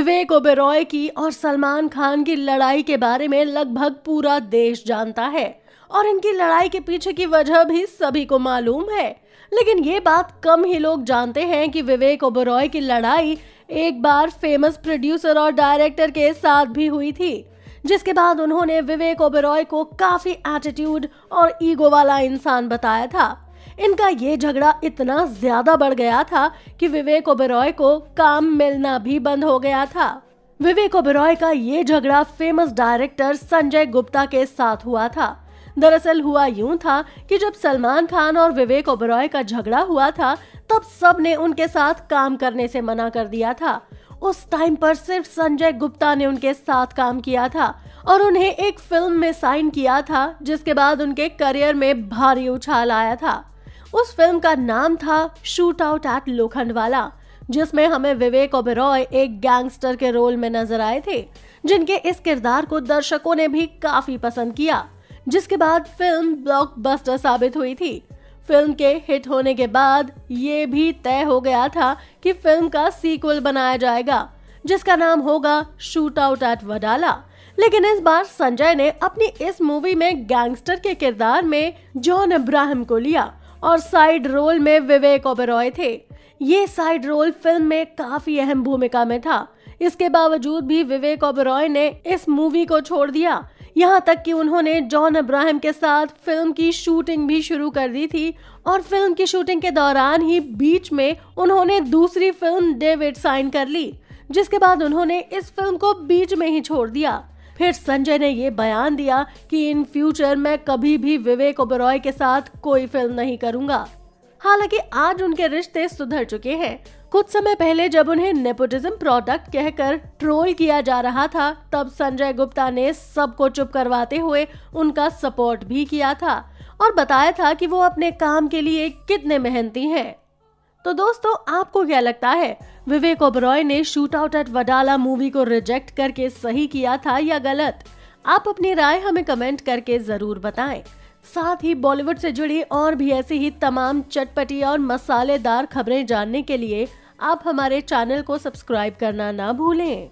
विवेक ओबेरॉय की और सलमान खान की लड़ाई के बारे में लगभग पूरा देश जानता है और इनकी लड़ाई के पीछे की वजह भी सभी को मालूम है लेकिन ये बात कम ही लोग जानते हैं कि विवेक ओबेरॉय की लड़ाई एक बार फेमस प्रोड्यूसर और डायरेक्टर के साथ भी हुई थी जिसके बाद उन्होंने विवेक ओबेरॉय को काफी एटीट्यूड और ईगो वाला इंसान बताया था इनका ये झगड़ा इतना ज्यादा बढ़ गया था कि विवेक ओबेरॉय को काम मिलना भी बंद हो गया था विवेक ओबेरॉय का ये झगड़ा फेमस डायरेक्टर संजय गुप्ता के साथ हुआ था दरअसल हुआ यूं था कि जब सलमान खान और विवेक ओबेरॉय का झगड़ा हुआ था तब सब ने उनके साथ काम करने से मना कर दिया था उस टाइम पर सिर्फ संजय गुप्ता ने उनके साथ काम किया था और उन्हें एक फिल्म में साइन किया था जिसके बाद उनके करियर में भारी उछाल आया था उस फिल्म का नाम था शूट आउट एट लोखंडवाला जिसमें हमें विवेक ओबेरॉय एक गैंगस्टर के रोल में नजर आए थे जिनके इस किरदार को दर्शकों ने भी काफी पसंद किया जिसके बाद फिल्म ब्लॉकबस्टर साबित हुई थी फिल्म के हिट होने के बाद ये भी तय हो गया था कि फिल्म का सीक्वल बनाया जाएगा जिसका नाम होगा शूट आउट एट वडाला लेकिन इस बार संजय ने अपनी इस मूवी में गैंगस्टर के किरदार में जॉन इब्राहिम को लिया और साइड रोल में विवेक ओबेरॉय थे ये साइड रोल फिल्म में काफ़ी अहम भूमिका में था इसके बावजूद भी विवेक ओबेरॉय ने इस मूवी को छोड़ दिया यहाँ तक कि उन्होंने जॉन अब्राहम के साथ फिल्म की शूटिंग भी शुरू कर दी थी और फिल्म की शूटिंग के दौरान ही बीच में उन्होंने दूसरी फिल्म डेविड साइन कर ली जिसके बाद उन्होंने इस फिल्म को बीच में ही छोड़ दिया फिर संजय ने ये बयान दिया कि इन फ्यूचर मैं कभी भी विवेक ओबेरॉय के साथ कोई फिल्म नहीं करूंगा हालांकि आज उनके रिश्ते सुधर चुके हैं कुछ समय पहले जब उन्हें नेपोटिज्म प्रोडक्ट कहकर ट्रोल किया जा रहा था तब संजय गुप्ता ने सबको चुप करवाते हुए उनका सपोर्ट भी किया था और बताया था कि वो अपने काम के लिए कितने मेहनती हैं तो दोस्तों आपको क्या लगता है विवेक ओबरॉय ने shoot out at Wadala movie को रिजेक्ट करके सही किया था या गलत आप अपनी राय हमें कमेंट करके जरूर बताएं साथ ही बॉलीवुड से जुड़ी और भी ऐसी ही तमाम चटपटी और मसालेदार खबरें जानने के लिए आप हमारे चैनल को सब्सक्राइब करना ना भूलें